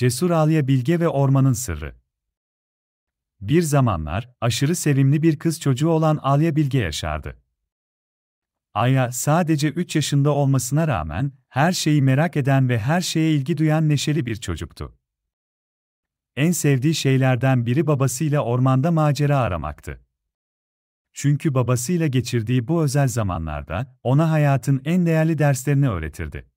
Cesur Aliye Bilge ve Ormanın Sırrı Bir zamanlar, aşırı sevimli bir kız çocuğu olan Aliye Bilge yaşardı. Aya, sadece 3 yaşında olmasına rağmen, her şeyi merak eden ve her şeye ilgi duyan neşeli bir çocuktu. En sevdiği şeylerden biri babasıyla ormanda macera aramaktı. Çünkü babasıyla geçirdiği bu özel zamanlarda, ona hayatın en değerli derslerini öğretirdi.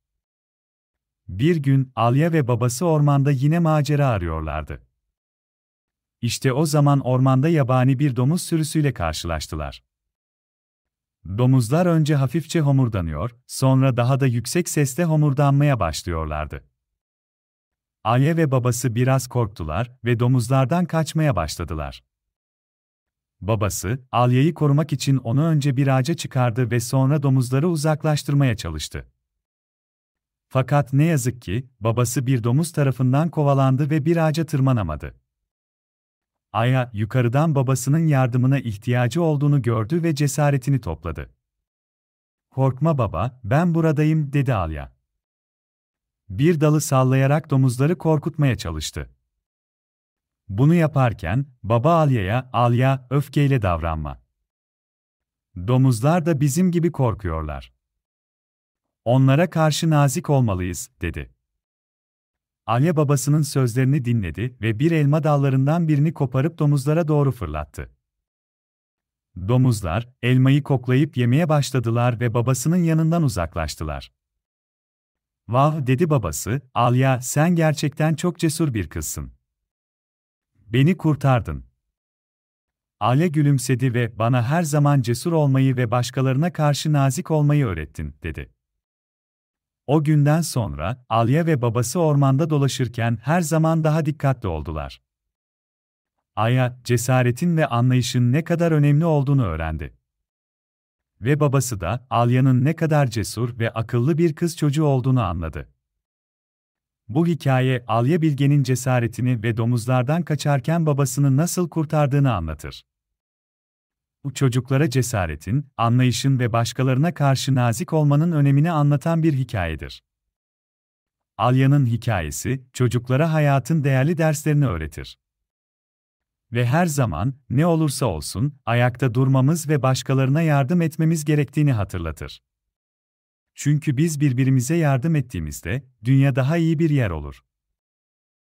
Bir gün Alya ve babası ormanda yine macera arıyorlardı. İşte o zaman ormanda yabani bir domuz sürüsüyle karşılaştılar. Domuzlar önce hafifçe homurdanıyor, sonra daha da yüksek sesle homurdanmaya başlıyorlardı. Alya ve babası biraz korktular ve domuzlardan kaçmaya başladılar. Babası, Alya'yı korumak için onu önce bir ağaca çıkardı ve sonra domuzları uzaklaştırmaya çalıştı. Fakat ne yazık ki, babası bir domuz tarafından kovalandı ve bir ağaca tırmanamadı. Aya, yukarıdan babasının yardımına ihtiyacı olduğunu gördü ve cesaretini topladı. Korkma baba, ben buradayım, dedi Alya. Bir dalı sallayarak domuzları korkutmaya çalıştı. Bunu yaparken, baba Alya'ya, Alya, öfkeyle davranma. Domuzlar da bizim gibi korkuyorlar. Onlara karşı nazik olmalıyız, dedi. Alya babasının sözlerini dinledi ve bir elma dallarından birini koparıp domuzlara doğru fırlattı. Domuzlar, elmayı koklayıp yemeye başladılar ve babasının yanından uzaklaştılar. Vav dedi babası, Alya sen gerçekten çok cesur bir kızsın. Beni kurtardın. Alya gülümsedi ve bana her zaman cesur olmayı ve başkalarına karşı nazik olmayı öğrettin, dedi. O günden sonra, Alya ve babası ormanda dolaşırken her zaman daha dikkatli oldular. Aya, cesaretin ve anlayışın ne kadar önemli olduğunu öğrendi. Ve babası da, Alya'nın ne kadar cesur ve akıllı bir kız çocuğu olduğunu anladı. Bu hikaye, Alya Bilge'nin cesaretini ve domuzlardan kaçarken babasını nasıl kurtardığını anlatır bu çocuklara cesaretin, anlayışın ve başkalarına karşı nazik olmanın önemini anlatan bir hikayedir. Alya'nın hikayesi, çocuklara hayatın değerli derslerini öğretir. Ve her zaman, ne olursa olsun, ayakta durmamız ve başkalarına yardım etmemiz gerektiğini hatırlatır. Çünkü biz birbirimize yardım ettiğimizde, dünya daha iyi bir yer olur.